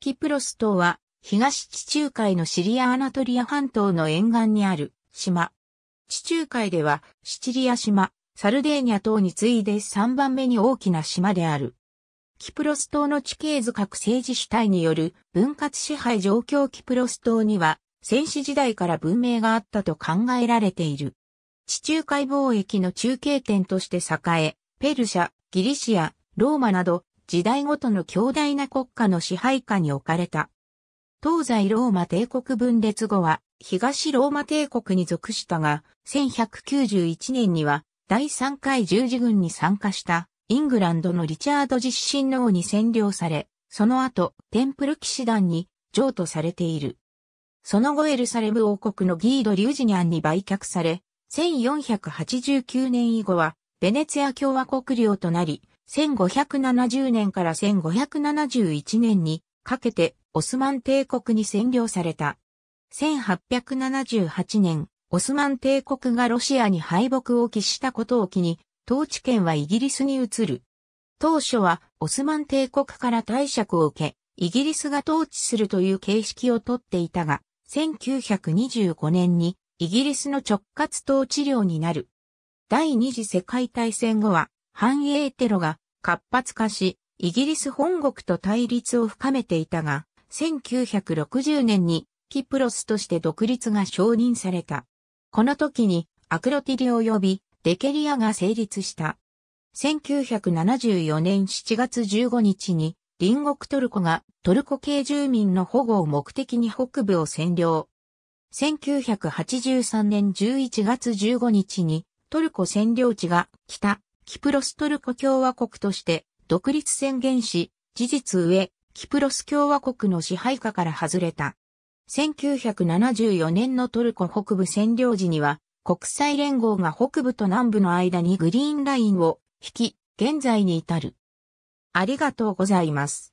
キプロス島は東地中海のシリア・アナトリア半島の沿岸にある島。地中海ではシチリア島、サルデーニャ島に次いで3番目に大きな島である。キプロス島の地形図各政治主体による分割支配状況キプロス島には戦死時代から文明があったと考えられている。地中海貿易の中継点として栄え、ペルシャ、ギリシア、ローマなど時代ごとの強大な国家の支配下に置かれた。東西ローマ帝国分裂後は東ローマ帝国に属したが、1191年には第3回十字軍に参加したイングランドのリチャード実親王に占領され、その後テンプル騎士団に譲渡されている。その後エルサレム王国のギード・リュージニャンに売却され、1489年以後はベネツィア共和国領となり、1570年から1571年にかけてオスマン帝国に占領された。1878年、オスマン帝国がロシアに敗北を喫したことを機に、統治権はイギリスに移る。当初はオスマン帝国から退釈を受け、イギリスが統治するという形式をとっていたが、1925年にイギリスの直轄統治領になる。第二次世界大戦後は、繁栄テロが活発化し、イギリス本国と対立を深めていたが、1960年にキプロスとして独立が承認された。この時にアクロティリ及びデケリアが成立した。1974年7月15日に隣国トルコがトルコ系住民の保護を目的に北部を占領。1983年11月15日にトルコ占領地が北キプロストルコ共和国として独立宣言し、事実上、キプロス共和国の支配下から外れた。1974年のトルコ北部占領時には、国際連合が北部と南部の間にグリーンラインを引き、現在に至る。ありがとうございます。